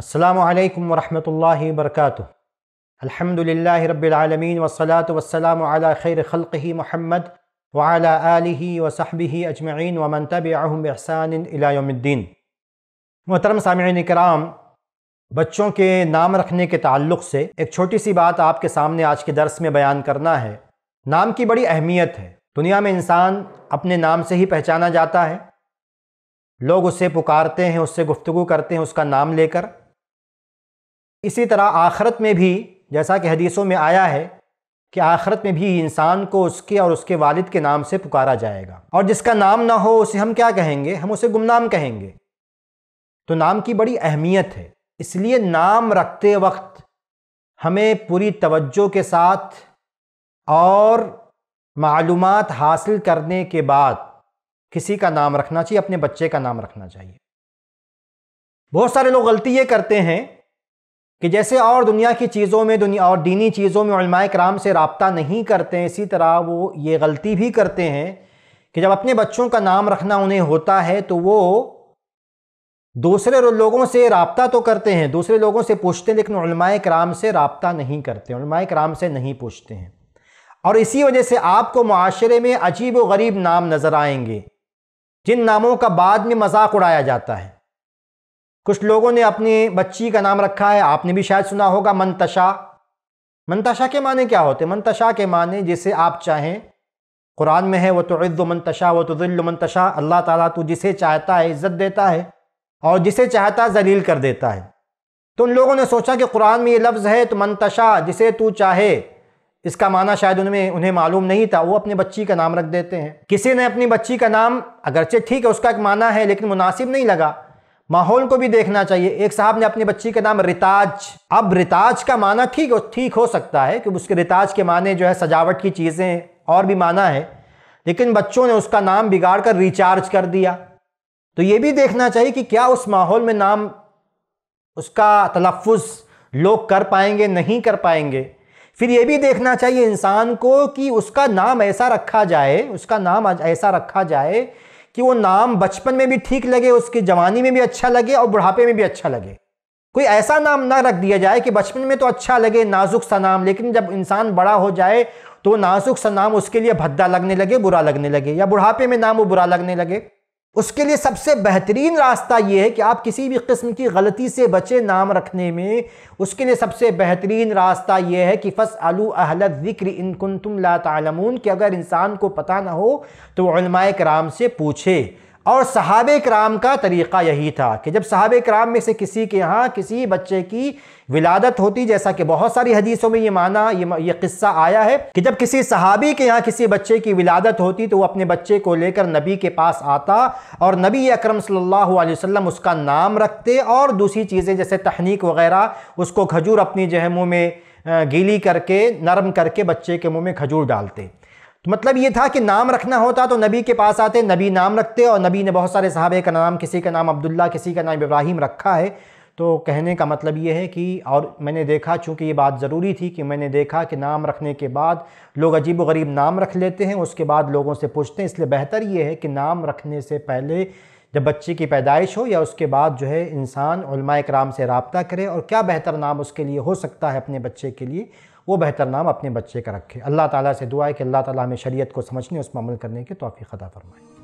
अल्लाम वरहमल वर्क अलहमदिल्ला रबालमीन वसलात वसलाम खैर खल्क महमद वाली आलि ही अजमैन वमन तब अहसान मोहतरम सामीन कराम बच्चों के नाम रखने के ताल्लुक से एक छोटी सी बात आपके सामने आज के दरस में बयान करना है नाम की बड़ी अहमियत है दुनिया में इंसान अपने नाम से ही पहचाना जाता है लोग उसे पुकारते हैं उससे गुफ्तु करते हैं उसका नाम लेकर इसी तरह आखरत में भी जैसा कि हदीसों में आया है कि आखरत में भी इंसान को उसके और उसके वालिद के नाम से पुकारा जाएगा और जिसका नाम ना हो उसे हम क्या कहेंगे हम उसे गुमनाम कहेंगे तो नाम की बड़ी अहमियत है इसलिए नाम रखते वक्त हमें पूरी तवज्जो के साथ और मालूम हासिल करने के बाद किसी का नाम रखना चाहिए अपने बच्चे का नाम रखना चाहिए बहुत सारे लोग गलती ये करते हैं कि जैसे और दुनिया की चीज़ों में दुनिया और दीनी चीज़ों में कराम से रबता नहीं करते हैं इसी तरह वो ये गलती भी करते हैं कि जब अपने बच्चों का नाम रखना उन्हें होता है तो वो दूसरे लोगों से रबता तो करते हैं दूसरे लोगों से पूछते हैं लेकिन कराम से रबता नहीं करते कराम से नहीं पूछते हैं और इसी वजह से आपको माशरे में अजीब व गरीब नाम नज़र आएंगे जिन नामों का बाद में मजाक उड़ाया जाता है कुछ लोगों ने अपनी बच्ची का नाम रखा है आपने भी शायद सुना होगा मनतशा मंतशा के माने क्या होते मंतशा के माने जैसे आप चाहें कुरान में है वह तो मनतशा वह तो मंतशा अल्लाह ताला तो जिसे चाहता है इज़्ज़त देता है और जिसे चाहता है जलील कर देता है तो उन लोगों ने सोचा कि कुरान में ये लफ्ज़ है तो मनतशा जिसे तू चाहे इसका माना शायद उनमें उन्हें मालूम नहीं था वो अपनी बच्ची का नाम रख देते हैं किसी ने अपनी बच्ची का नाम अगरचे ठीक है उसका एक माना है लेकिन मुनासिब नहीं लगा माहौल को भी देखना चाहिए एक साहब ने अपनी बच्ची का नाम रिताज अब रिताज का माना ठीक ठीक हो सकता है कि उसके रिताज के माने जो है सजावट की चीज़ें और भी माना है लेकिन बच्चों ने उसका नाम बिगाड़ कर रिचार्ज कर दिया तो ये भी देखना चाहिए कि क्या उस माहौल में नाम उसका तलफ़ लोग कर पाएंगे नहीं कर पाएंगे फिर ये भी देखना चाहिए इंसान को कि उसका नाम ऐसा रखा जाए उसका नाम ऐसा रखा जाए कि वो नाम बचपन में भी ठीक लगे उसकी जवानी में भी अच्छा लगे और बुढ़ापे में भी अच्छा लगे कोई ऐसा नाम ना रख दिया जाए कि बचपन में तो अच्छा लगे नाजुक सा नाम लेकिन जब इंसान बड़ा हो जाए तो नाजुक सा नाम उसके लिए भद्दा लगने लगे बुरा लगने लगे या बुढ़ापे में नाम वो बुरा लगने लगे उसके लिए सबसे बेहतरीन रास्ता ये है कि आप किसी भी किस्म की गलती से बचे नाम रखने में उसके लिए सबसे बेहतरीन रास्ता यह है कि फ़स आलू अहल ज़िक्र इनकुन तुम ला तलमून कि अगर इंसान को पता ना हो तो कराम से पूछे और सहाब कराम का तरीक़ा यही था कि जब सहाब कराम में से किसी के यहाँ किसी बच्चे की विलादत होती जैसा कि बहुत सारी हदीसों में ये माना ये ये किस्सा आया है कि जब किसी सहाबी के यहाँ किसी बच्चे की विलादत होती तो वो अपने बच्चे को लेकर नबी के पास आता और नबी अकरम सल्लल्लाहु अलैहि वसल्लम उसका नाम रखते और दूसरी चीज़ें जैसे तहनीक वगैरह उसको खजूर अपनी जो है मुँह में गीली करके नरम करके बच्चे के मुँह में खजूर डालते मतलब ये था कि नाम रखना होता तो नबी के पास आते नबी नाम रखते और नबी ने बहुत सारे सहाबे का नाम किसी का नाम अब्दुल्ला किसी का नाम इब्राहिम रखा है तो कहने का मतलब ये है कि और मैंने देखा चूँकि ये बात ज़रूरी थी कि मैंने देखा कि नाम रखने के बाद लोग अजीब गरीब नाम रख लेते हैं उसके बाद लोगों से पूछते हैं इसलिए बेहतर ये है कि नाम रखने से पहले जब बच्चे की पैदाइश हो या उसके बाद जो है इंसान कराम से रबता करे और क्या बेहतर नाम उसके लिए हो सकता है अपने बच्चे के लिए वो बेहतर नाम अपने बच्चे का रखे अल्लाह ताला से दुआ है कि अल्लाह ताला हमें शरीयत को समझने उसमें अमल करने की तोफ़ी ख़ा फरमाए